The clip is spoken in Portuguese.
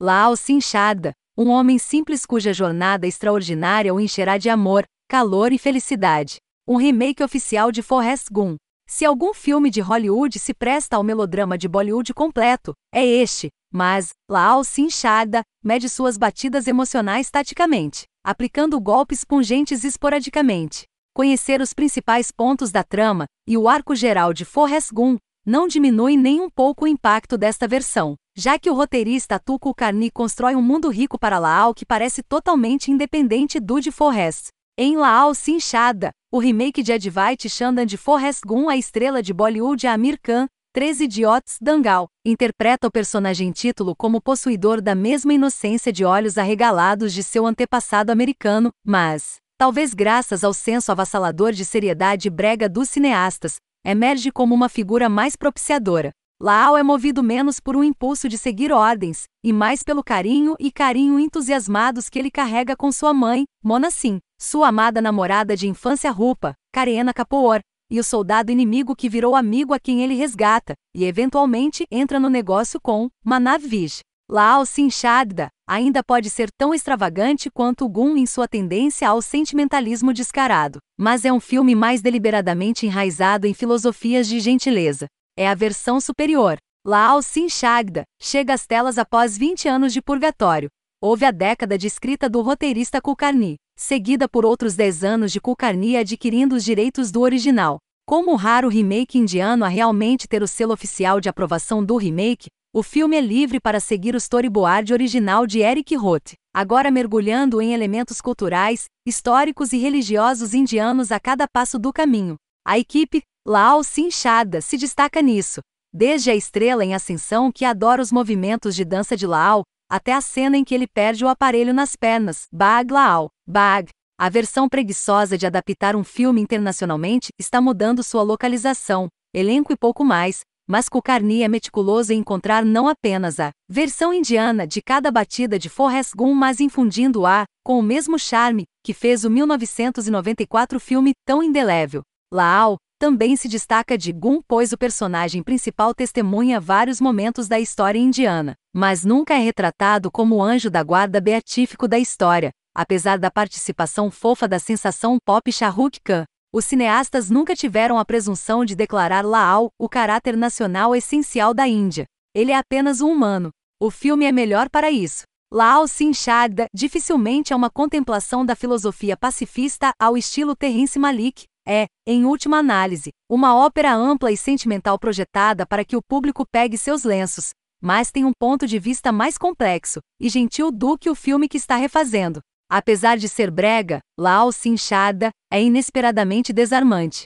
Lao Sinchada, um homem simples cuja jornada extraordinária o encherá de amor, calor e felicidade. Um remake oficial de Forrest Gump. Se algum filme de Hollywood se presta ao melodrama de Bollywood completo, é este, mas Lao Sinchada mede suas batidas emocionais taticamente, aplicando golpes pungentes esporadicamente. Conhecer os principais pontos da trama e o arco geral de Forrest Gump não diminui nem um pouco o impacto desta versão já que o roteirista Tuco Carni constrói um mundo rico para Laal que parece totalmente independente do de Forrest. Em Laal Sinchada, o remake de Advait Chandan de Forrest Gun, a estrela de Bollywood Amir Khan, Três Idiotes Dangal, interpreta o personagem título como possuidor da mesma inocência de olhos arregalados de seu antepassado americano, mas, talvez graças ao senso avassalador de seriedade brega dos cineastas, emerge como uma figura mais propiciadora, Lal é movido menos por um impulso de seguir ordens, e mais pelo carinho e carinho entusiasmados que ele carrega com sua mãe, Mona Sim, sua amada namorada de infância Rupa, Karena Kapoor, e o soldado inimigo que virou amigo a quem ele resgata, e eventualmente entra no negócio com Manav Vij. Lao Sinchadda ainda pode ser tão extravagante quanto Gun em sua tendência ao sentimentalismo descarado, mas é um filme mais deliberadamente enraizado em filosofias de gentileza, é a versão superior. Laal Sin Chagda chega às telas após 20 anos de purgatório. Houve a década de escrita do roteirista Kulkarni, seguida por outros 10 anos de Kulkarni adquirindo os direitos do original. Como o raro remake indiano a realmente ter o selo oficial de aprovação do remake, o filme é livre para seguir o storyboard original de Eric Roth, agora mergulhando em elementos culturais, históricos e religiosos indianos a cada passo do caminho. A equipe, Lao Sinchada se destaca nisso, desde a estrela em ascensão que adora os movimentos de dança de Lao, até a cena em que ele perde o aparelho nas pernas, Bag Lao, Bag. A versão preguiçosa de adaptar um filme internacionalmente está mudando sua localização, elenco e pouco mais, mas Kukarni é meticuloso em encontrar não apenas a versão indiana de cada batida de Forrest Gump, mas infundindo-a com o mesmo charme que fez o 1994 filme tão indelével. Laal, também se destaca de Gun, pois o personagem principal testemunha vários momentos da história indiana, mas nunca é retratado como o anjo da guarda beatífico da história, apesar da participação fofa da sensação pop Shahrukh Khan. Os cineastas nunca tiveram a presunção de declarar Laal o caráter nacional essencial da Índia. Ele é apenas um humano. O filme é melhor para isso. Lao Sinchada dificilmente é uma contemplação da filosofia pacifista ao estilo Terence Malick, é, em última análise, uma ópera ampla e sentimental projetada para que o público pegue seus lenços, mas tem um ponto de vista mais complexo e gentil do que o filme que está refazendo. Apesar de ser brega, Lao Alça Inchada é inesperadamente desarmante.